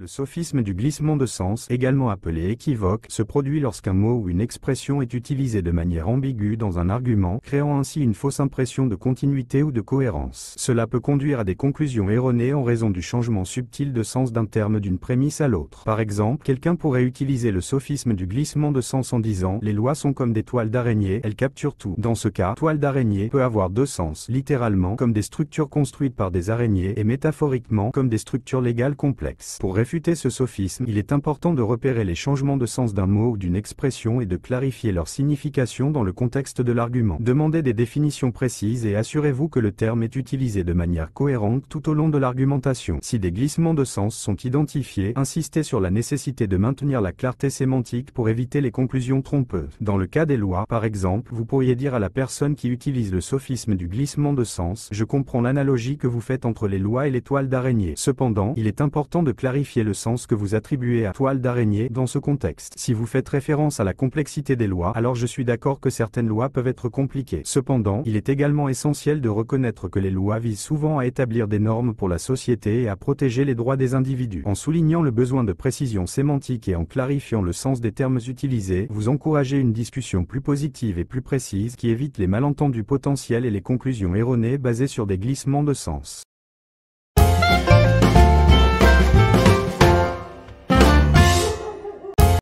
Le sophisme du glissement de sens, également appelé équivoque, se produit lorsqu'un mot ou une expression est utilisé de manière ambiguë dans un argument, créant ainsi une fausse impression de continuité ou de cohérence. Cela peut conduire à des conclusions erronées en raison du changement subtil de sens d'un terme d'une prémisse à l'autre. Par exemple, quelqu'un pourrait utiliser le sophisme du glissement de sens en disant « Les lois sont comme des toiles d'araignée, elles capturent tout ». Dans ce cas, toile d'araignée peut avoir deux sens, littéralement comme des structures construites par des araignées et métaphoriquement comme des structures légales complexes. Pour ce sophisme, il est important de repérer les changements de sens d'un mot ou d'une expression et de clarifier leur signification dans le contexte de l'argument. Demandez des définitions précises et assurez-vous que le terme est utilisé de manière cohérente tout au long de l'argumentation. Si des glissements de sens sont identifiés, insistez sur la nécessité de maintenir la clarté sémantique pour éviter les conclusions trompeuses. Dans le cas des lois, par exemple, vous pourriez dire à la personne qui utilise le sophisme du glissement de sens, je comprends l'analogie que vous faites entre les lois et l'étoile d'araignée. Cependant, il est important de clarifier le sens que vous attribuez à toile d'araignée dans ce contexte. Si vous faites référence à la complexité des lois, alors je suis d'accord que certaines lois peuvent être compliquées. Cependant, il est également essentiel de reconnaître que les lois visent souvent à établir des normes pour la société et à protéger les droits des individus. En soulignant le besoin de précision sémantique et en clarifiant le sens des termes utilisés, vous encouragez une discussion plus positive et plus précise qui évite les malentendus potentiels et les conclusions erronées basées sur des glissements de sens.